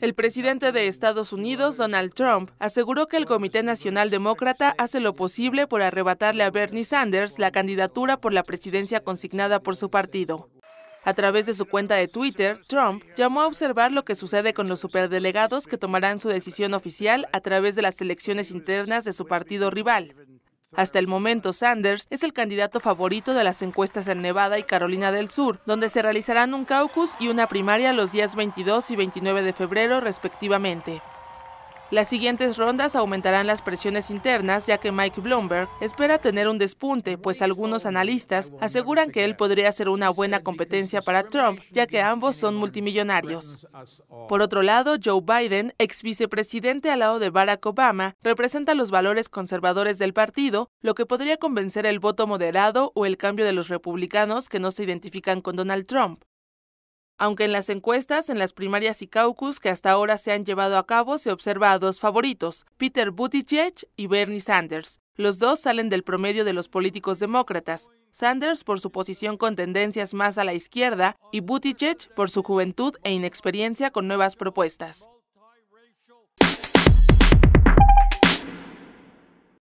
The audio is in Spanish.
El presidente de Estados Unidos, Donald Trump, aseguró que el Comité Nacional Demócrata hace lo posible por arrebatarle a Bernie Sanders la candidatura por la presidencia consignada por su partido. A través de su cuenta de Twitter, Trump llamó a observar lo que sucede con los superdelegados que tomarán su decisión oficial a través de las elecciones internas de su partido rival. Hasta el momento, Sanders es el candidato favorito de las encuestas en Nevada y Carolina del Sur, donde se realizarán un caucus y una primaria los días 22 y 29 de febrero respectivamente. Las siguientes rondas aumentarán las presiones internas, ya que Mike Bloomberg espera tener un despunte, pues algunos analistas aseguran que él podría ser una buena competencia para Trump, ya que ambos son multimillonarios. Por otro lado, Joe Biden, ex vicepresidente al lado de Barack Obama, representa los valores conservadores del partido, lo que podría convencer el voto moderado o el cambio de los republicanos que no se identifican con Donald Trump aunque en las encuestas, en las primarias y caucus que hasta ahora se han llevado a cabo, se observa a dos favoritos, Peter Buttigieg y Bernie Sanders. Los dos salen del promedio de los políticos demócratas, Sanders por su posición con tendencias más a la izquierda y Buttigieg por su juventud e inexperiencia con nuevas propuestas.